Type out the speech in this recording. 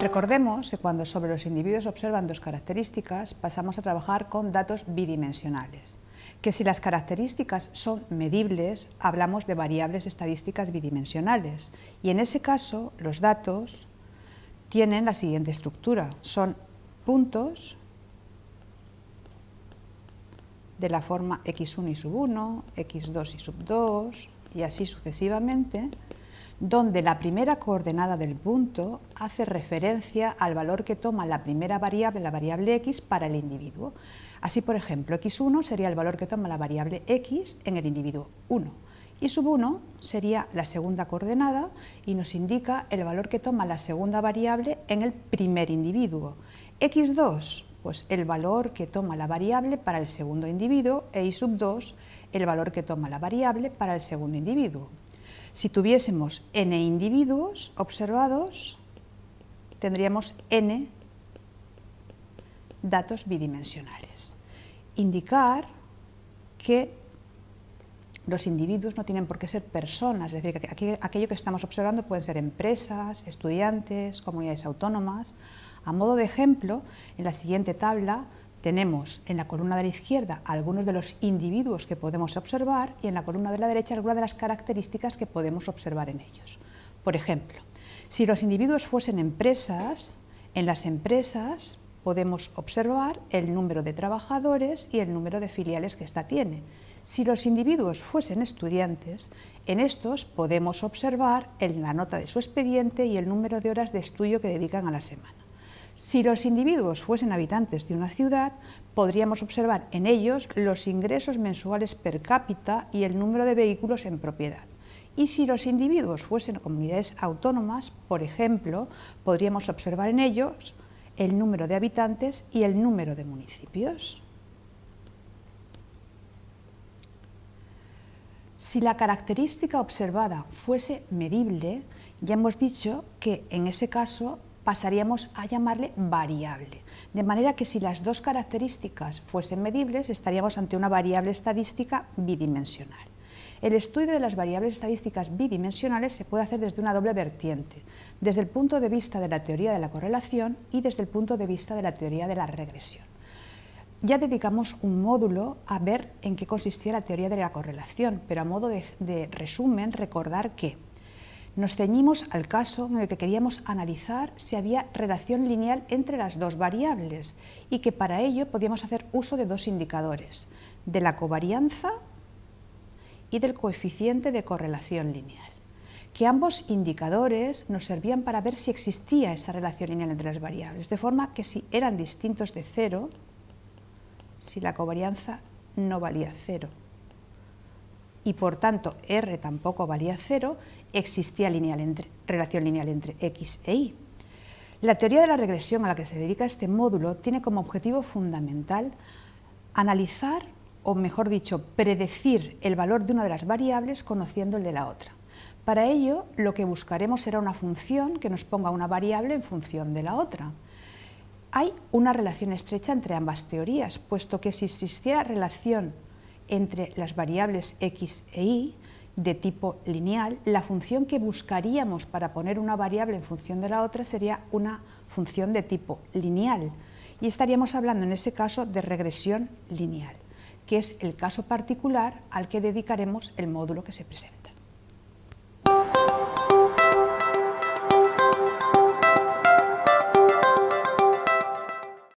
Recordemos que cuando sobre los individuos observan dos características, pasamos a trabajar con datos bidimensionales, que si las características son medibles, hablamos de variables estadísticas bidimensionales, y en ese caso los datos tienen la siguiente estructura, son puntos de la forma x1 y sub1, x2 y sub2, y así sucesivamente, donde la primera coordenada del punto hace referencia al valor que toma la primera variable, la variable x, para el individuo. Así, por ejemplo, x1 sería el valor que toma la variable x en el individuo 1 y sub 1 sería la segunda coordenada y nos indica el valor que toma la segunda variable en el primer individuo. x2, pues el valor que toma la variable para el segundo individuo e y sub 2, el valor que toma la variable para el segundo individuo. Si tuviésemos n individuos observados, tendríamos n datos bidimensionales. Indicar que los individuos no tienen por qué ser personas, es decir, que aquello que estamos observando pueden ser empresas, estudiantes, comunidades autónomas. A modo de ejemplo, en la siguiente tabla tenemos en la columna de la izquierda algunos de los individuos que podemos observar y en la columna de la derecha algunas de las características que podemos observar en ellos. Por ejemplo, si los individuos fuesen empresas, en las empresas podemos observar el número de trabajadores y el número de filiales que ésta tiene. Si los individuos fuesen estudiantes, en estos podemos observar en la nota de su expediente y el número de horas de estudio que dedican a la semana. Si los individuos fuesen habitantes de una ciudad, podríamos observar en ellos los ingresos mensuales per cápita y el número de vehículos en propiedad. Y si los individuos fuesen comunidades autónomas, por ejemplo, podríamos observar en ellos el número de habitantes y el número de municipios. Si la característica observada fuese medible, ya hemos dicho que en ese caso pasaríamos a llamarle variable. De manera que si las dos características fuesen medibles, estaríamos ante una variable estadística bidimensional. El estudio de las variables estadísticas bidimensionales se puede hacer desde una doble vertiente, desde el punto de vista de la teoría de la correlación y desde el punto de vista de la teoría de la regresión. Ya dedicamos un módulo a ver en qué consistía la teoría de la correlación, pero a modo de, resumen recordar que nos ceñimos al caso en el que queríamos analizar si había relación lineal entre las dos variables y que para ello podíamos hacer uso de dos indicadores, de la covarianza y del coeficiente de correlación lineal, que ambos indicadores nos servían para ver si existía esa relación lineal entre las variables, de forma que si eran distintos de cero, si la covarianza no valía cero y por tanto R tampoco valía cero, existía relación lineal entre X e Y. La teoría de la regresión a la que se dedica este módulo tiene como objetivo fundamental analizar, o mejor dicho, predecir el valor de una de las variables conociendo el de la otra. Para ello, lo que buscaremos será una función que nos ponga una variable en función de la otra. Hay una relación estrecha entre ambas teorías, puesto que si existiera relación entre las variables x e y de tipo lineal, la función que buscaríamos para poner una variable en función de la otra sería una función de tipo lineal. Y estaríamos hablando en ese caso de regresión lineal, que es el caso particular al que dedicaremos el módulo que se presenta.